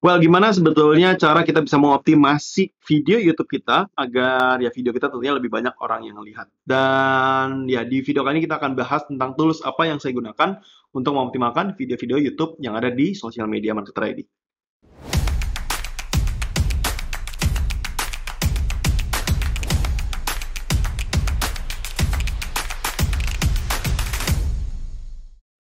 Well, gimana sebetulnya cara kita bisa mengoptimasi video YouTube kita agar ya video kita tentunya lebih banyak orang yang lihat. Dan ya di video kali ini kita akan bahas tentang tools apa yang saya gunakan untuk mengoptimalkan video-video YouTube yang ada di social media marketer ID.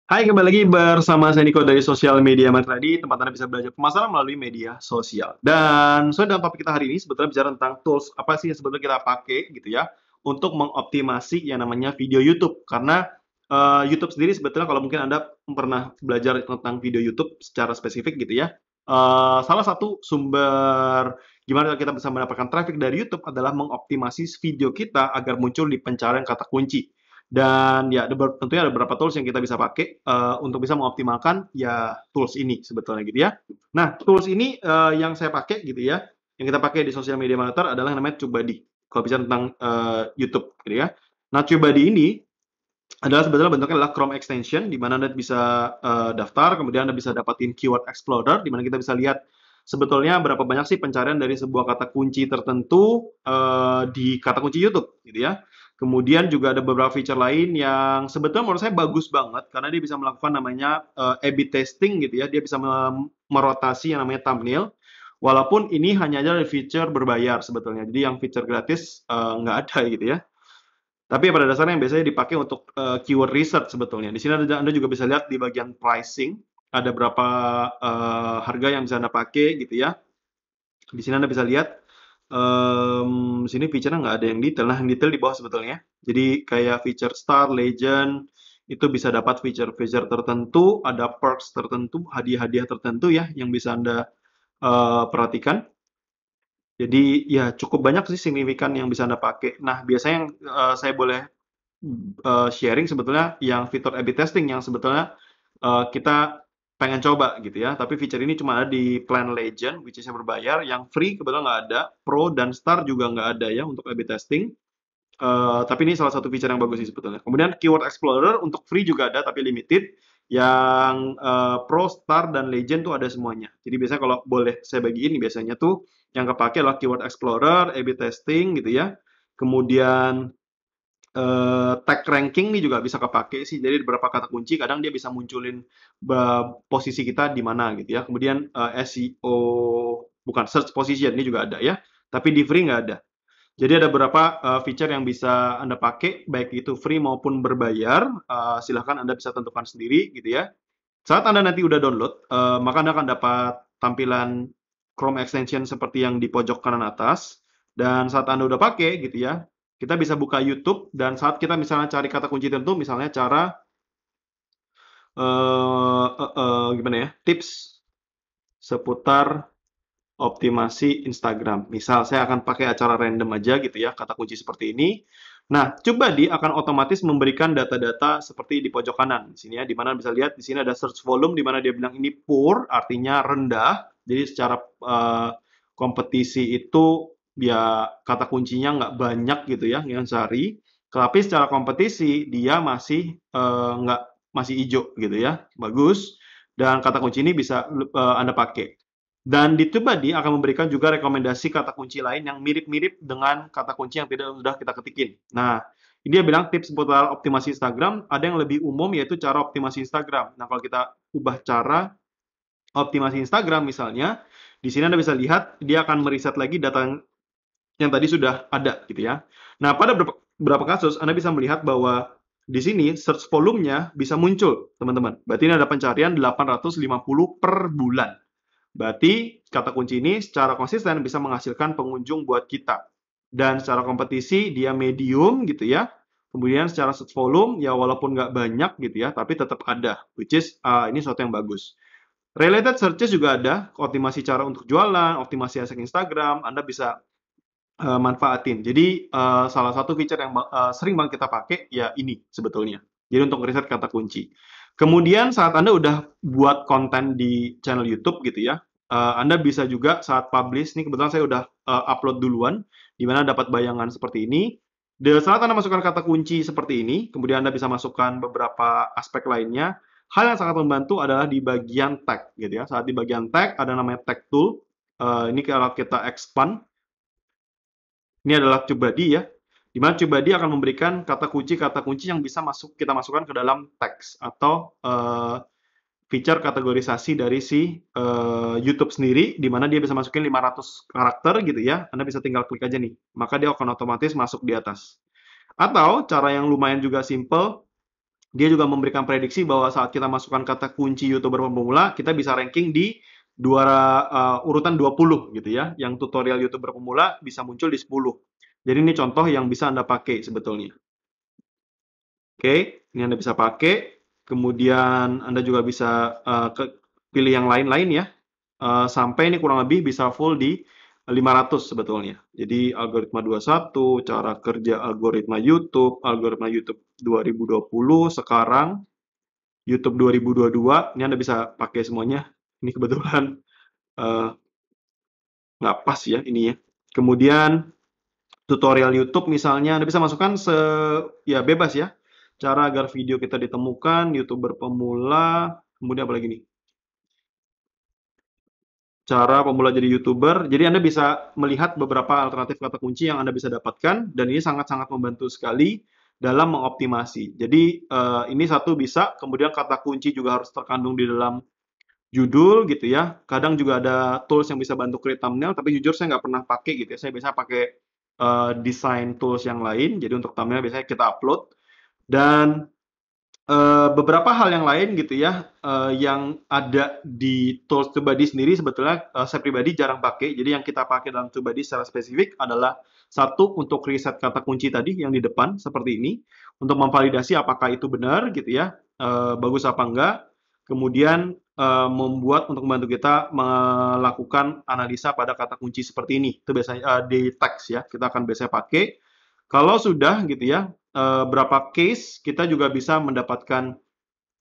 Hai, kembali lagi bersama saya Niko dari Sosial Media Matradi, tempat Anda bisa belajar pemasaran melalui media sosial. Dan so dalam topik kita hari ini sebetulnya bicara tentang tools apa sih yang sebetulnya kita pakai gitu ya untuk mengoptimasi yang namanya video YouTube karena uh, YouTube sendiri sebetulnya kalau mungkin Anda pernah belajar tentang video YouTube secara spesifik gitu ya. Uh, salah satu sumber gimana kita bisa mendapatkan traffic dari YouTube adalah mengoptimasi video kita agar muncul di pencarian kata kunci dan ya, ada, tentunya ada beberapa tools yang kita bisa pakai uh, untuk bisa mengoptimalkan ya tools ini sebetulnya gitu ya. Nah, tools ini uh, yang saya pakai gitu ya, yang kita pakai di social media monitor adalah yang namanya TubeBuddy. Kalau bisa tentang uh, YouTube gitu ya. Nah, TubeBuddy ini adalah sebetulnya bentuknya adalah Chrome extension di mana Anda bisa uh, daftar, kemudian Anda bisa dapatin keyword explorer di mana kita bisa lihat sebetulnya berapa banyak sih pencarian dari sebuah kata kunci tertentu uh, di kata kunci YouTube gitu ya. Kemudian juga ada beberapa feature lain yang sebetulnya menurut saya bagus banget karena dia bisa melakukan namanya uh, eh, A/B testing gitu ya. Dia bisa merotasi yang namanya thumbnail. Walaupun ini hanya ada feature berbayar sebetulnya. Jadi yang feature gratis uh, nggak ada gitu ya. Tapi pada dasarnya yang biasanya dipakai untuk uh, keyword research sebetulnya. Di sini ada, Anda juga bisa lihat di bagian pricing ada berapa uh, harga yang bisa Anda pakai gitu ya. Di sini Anda bisa lihat um, sini feature-nya nggak ada yang detail. Nah, yang detail di bawah sebetulnya. Jadi kayak feature star, legend, itu bisa dapat feature-feature tertentu, ada perks tertentu, hadiah-hadiah tertentu ya yang bisa Anda uh, perhatikan. Jadi ya cukup banyak sih signifikan yang bisa Anda pakai. Nah, biasanya yang uh, saya boleh uh, sharing sebetulnya yang fitur A/B testing yang sebetulnya uh, kita pengen coba gitu ya. Tapi feature ini cuma ada di plan legend, which is yang berbayar. Yang free kebetulan nggak ada, pro dan star juga nggak ada ya untuk A-B testing. Uh, tapi ini salah satu feature yang bagus sih sebetulnya. Kemudian keyword explorer untuk free juga ada tapi limited. Yang uh, pro, star dan legend tuh ada semuanya. Jadi biasanya kalau boleh saya bagiin biasanya tuh yang kepake adalah keyword explorer, A/B testing gitu ya. Kemudian uh, tag ranking ini juga bisa kepake sih. Jadi beberapa kata kunci kadang dia bisa munculin posisi kita di mana gitu ya. Kemudian uh, eh, SEO bukan search position ini juga ada ya. Tapi di free nggak ada. Jadi ada beberapa uh, feature yang bisa Anda pakai, baik itu free maupun berbayar. Uh, silahkan Anda bisa tentukan sendiri gitu ya. Saat Anda nanti udah download, uh, maka Anda akan dapat tampilan Chrome extension seperti yang di pojok kanan atas. Dan saat Anda udah pakai gitu ya, kita bisa buka YouTube dan saat kita misalnya cari kata kunci tertentu, misalnya cara uh, uh, uh, gimana ya tips seputar optimasi Instagram. Misal saya akan pakai acara random aja gitu ya kata kunci seperti ini. Nah, coba di akan otomatis memberikan data-data seperti di pojok kanan. Di sini ya, di mana bisa lihat di sini ada search volume di mana dia bilang ini poor artinya rendah. Jadi secara uh, kompetisi itu dia kata kuncinya nggak banyak gitu ya Sari tapi secara kompetisi dia masih uh, nggak masih hijau gitu ya bagus dan kata kunci ini bisa uh, anda pakai dan di Tubadi akan memberikan juga rekomendasi kata kunci lain yang mirip-mirip dengan kata kunci yang tidak sudah kita ketikin. Nah, dia bilang tips seputar optimasi Instagram, ada yang lebih umum yaitu cara optimasi Instagram. Nah, kalau kita ubah cara optimasi Instagram misalnya, di sini Anda bisa lihat dia akan meriset lagi data yang tadi sudah ada gitu ya. Nah, pada beberapa kasus Anda bisa melihat bahwa di sini search volume-nya bisa muncul, teman-teman. Berarti ini ada pencarian 850 per bulan. Berarti kata kunci ini secara konsisten bisa menghasilkan pengunjung buat kita. Dan secara kompetisi dia medium gitu ya. Kemudian secara search volume ya walaupun nggak banyak gitu ya, tapi tetap ada. Which is uh, ini sesuatu yang bagus. Related searches juga ada, optimasi cara untuk jualan, optimasi hashtag Instagram, Anda bisa uh, manfaatin. Jadi uh, salah satu feature yang uh, sering banget kita pakai ya ini sebetulnya. Jadi untuk riset kata kunci. Kemudian saat Anda udah buat konten di channel YouTube gitu ya, uh, Anda bisa juga saat publish, ini kebetulan saya udah uh, upload duluan, di mana dapat bayangan seperti ini. Di saat Anda masukkan kata kunci seperti ini, kemudian Anda bisa masukkan beberapa aspek lainnya. Hal yang sangat membantu adalah di bagian tag gitu ya. Saat di bagian tag ada namanya tag tool. Uh, ini kalau kita expand, ini adalah Cubadi ya, di mana Cubadi akan memberikan kata kunci-kata kunci yang bisa masuk kita masukkan ke dalam teks atau uh, feature kategorisasi dari si uh, YouTube sendiri, di mana dia bisa masukin 500 karakter gitu ya. Anda bisa tinggal klik aja nih, maka dia akan otomatis masuk di atas. Atau cara yang lumayan juga simple, dia juga memberikan prediksi bahwa saat kita masukkan kata kunci YouTuber pemula, kita bisa ranking di Eh, dua uh, urutan 20 gitu ya, yang tutorial YouTuber pemula bisa muncul di 10. Jadi ini contoh yang bisa Anda pakai sebetulnya. Oke, okay, ini Anda bisa pakai. Kemudian Anda juga bisa uh, ke, pilih yang lain-lain ya. Uh, sampai ini kurang lebih bisa full di 500 sebetulnya. Jadi algoritma 21, cara kerja algoritma YouTube, algoritma YouTube 2020, sekarang YouTube 2022, ini Anda bisa pakai semuanya ini kebetulan eh, nggak uh, pas ya ini ya. Kemudian tutorial YouTube misalnya, Anda bisa masukkan se ya bebas ya. Cara agar video kita ditemukan, YouTuber pemula, kemudian apa lagi nih? Cara pemula jadi YouTuber. Jadi Anda bisa melihat beberapa alternatif kata kunci yang Anda bisa dapatkan dan ini sangat-sangat membantu sekali dalam mengoptimasi. Jadi eh, ini satu bisa, kemudian kata kunci juga harus terkandung di dalam judul gitu ya. Kadang juga ada tools yang bisa bantu create thumbnail, tapi jujur saya nggak pernah pakai gitu ya. Saya biasa pakai uh, eh, design tools yang lain. Jadi untuk thumbnail biasanya kita upload dan uh, beberapa hal yang lain gitu ya uh, yang ada di tools pribadi sendiri sebetulnya uh, saya pribadi jarang pakai. Jadi yang kita pakai dalam pribadi secara spesifik adalah satu untuk riset kata kunci tadi yang di depan seperti ini untuk memvalidasi apakah itu benar gitu ya. bagus apa enggak. Kemudian Eh, membuat untuk membantu kita melakukan analisa pada kata kunci seperti ini. Itu biasanya uh, di teks ya, kita akan biasanya pakai. Kalau sudah gitu ya, uh, berapa case kita juga bisa mendapatkan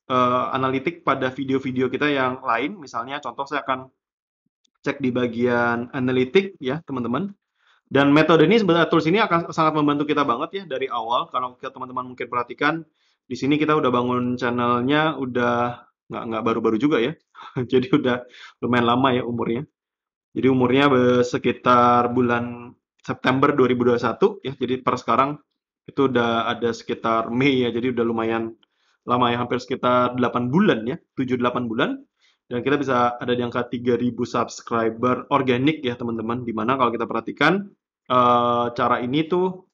uh, analitik pada video-video kita yang lain. Misalnya contoh saya akan cek di bagian analitik ya teman-teman. Dan metode ini sebenarnya tools ini akan sangat membantu kita banget ya dari awal. Kalau teman-teman mungkin perhatikan di sini kita udah bangun channelnya, udah nggak nggak baru-baru juga ya jadi udah lumayan lama ya umurnya jadi umurnya sekitar bulan September 2021 ya jadi per sekarang itu udah ada sekitar Mei ya jadi udah lumayan lama ya hampir sekitar 8 bulan ya 7-8 bulan dan kita bisa ada di angka 3000 subscriber organik ya teman-teman dimana kalau kita perhatikan eh, cara ini tuh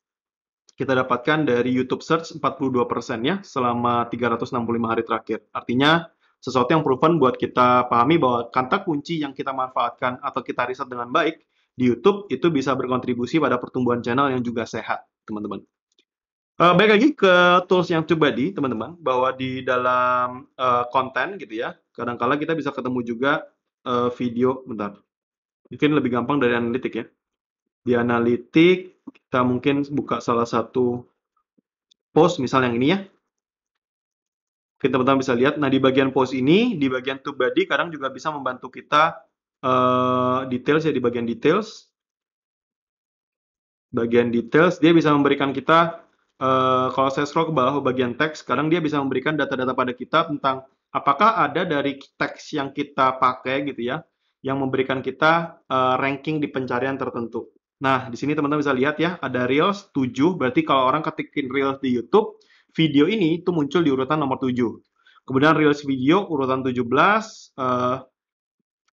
kita dapatkan dari YouTube search 42% ya selama 365 hari terakhir. Artinya sesuatu yang proven buat kita pahami bahwa kata kunci yang kita manfaatkan atau kita riset dengan baik di YouTube itu bisa berkontribusi pada pertumbuhan channel yang juga sehat, teman-teman. Uh, baik lagi ke tools yang coba di teman-teman bahwa di dalam uh, konten gitu ya kadang kadangkala kita bisa ketemu juga uh, video bentar mungkin lebih gampang dari analitik ya di analitik kita mungkin buka salah satu post misal yang ini ya kita teman-teman bisa lihat. Nah, di bagian post ini, di bagian tube body, kadang juga bisa membantu kita uh, details ya, di bagian details. Bagian details, dia bisa memberikan kita, uh, kalau saya scroll ke bawah bagian teks, kadang dia bisa memberikan data-data pada kita tentang apakah ada dari teks yang kita pakai gitu ya, yang memberikan kita uh, ranking di pencarian tertentu. Nah, di sini teman-teman bisa lihat ya, ada Reels 7, berarti kalau orang ketikin Reels di YouTube, video ini itu muncul di urutan nomor 7. Kemudian Reels video urutan 17, uh,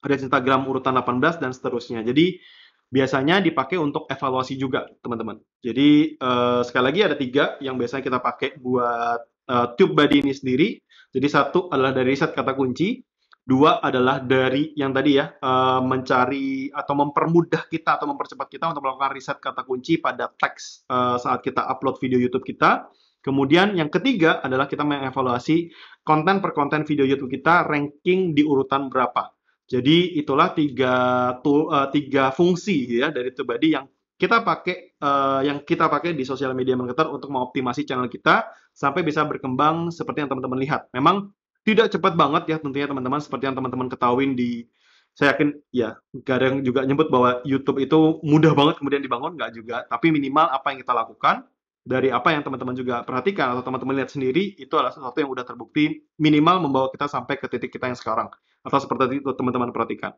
ada Instagram urutan 18 dan seterusnya. Jadi biasanya dipakai untuk evaluasi juga, teman-teman. Jadi uh, sekali lagi ada tiga yang biasanya kita pakai buat uh, tube body ini sendiri. Jadi satu adalah dari riset kata kunci, dua adalah dari yang tadi ya eh, mencari atau mempermudah kita atau mempercepat kita untuk melakukan riset kata kunci pada teks saat kita upload video YouTube kita Kemudian yang ketiga adalah kita mengevaluasi konten per konten video YouTube kita ranking di urutan berapa. Jadi itulah tiga tu, uh, tiga fungsi ya dari Tubadi yang kita pakai uh, yang kita pakai di sosial media marketer untuk mengoptimasi channel kita sampai bisa berkembang seperti yang teman-teman lihat. Memang tidak cepat banget ya tentunya teman-teman seperti yang teman-teman ketahui di saya yakin ya kadang juga nyebut bahwa YouTube itu mudah banget kemudian dibangun nggak juga tapi minimal apa yang kita lakukan dari apa yang teman-teman juga perhatikan atau teman-teman lihat sendiri itu adalah sesuatu yang udah terbukti minimal membawa kita sampai ke titik kita yang sekarang atau seperti itu teman-teman perhatikan.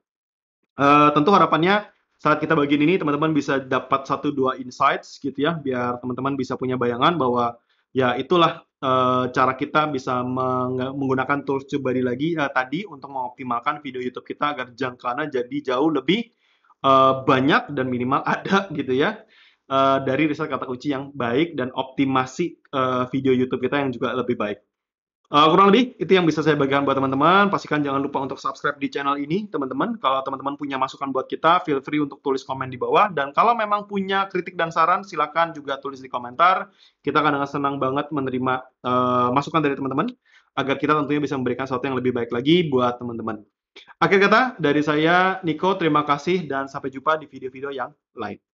Uh, tentu harapannya saat kita bagian ini teman-teman bisa dapat satu dua insights gitu ya biar teman-teman bisa punya bayangan bahwa ya itulah uh, cara kita bisa meng menggunakan tools coba lagi uh, tadi untuk mengoptimalkan video YouTube kita agar jangkauannya jadi jauh lebih uh, banyak dan minimal ada gitu ya. Eh, dari riset kata kunci yang baik dan optimasi uh, video YouTube kita yang juga lebih baik. Uh, kurang lebih itu yang bisa saya bagikan buat teman-teman. Pastikan jangan lupa untuk subscribe di channel ini, teman-teman. Kalau teman-teman punya masukan buat kita, feel free untuk tulis komen di bawah. Dan kalau memang punya kritik dan saran, silakan juga tulis di komentar. Kita akan dengan senang banget menerima uh, masukan dari teman-teman agar kita tentunya bisa memberikan sesuatu yang lebih baik lagi buat teman-teman. Akhir kata dari saya, Niko. Terima kasih dan sampai jumpa di video-video yang lain.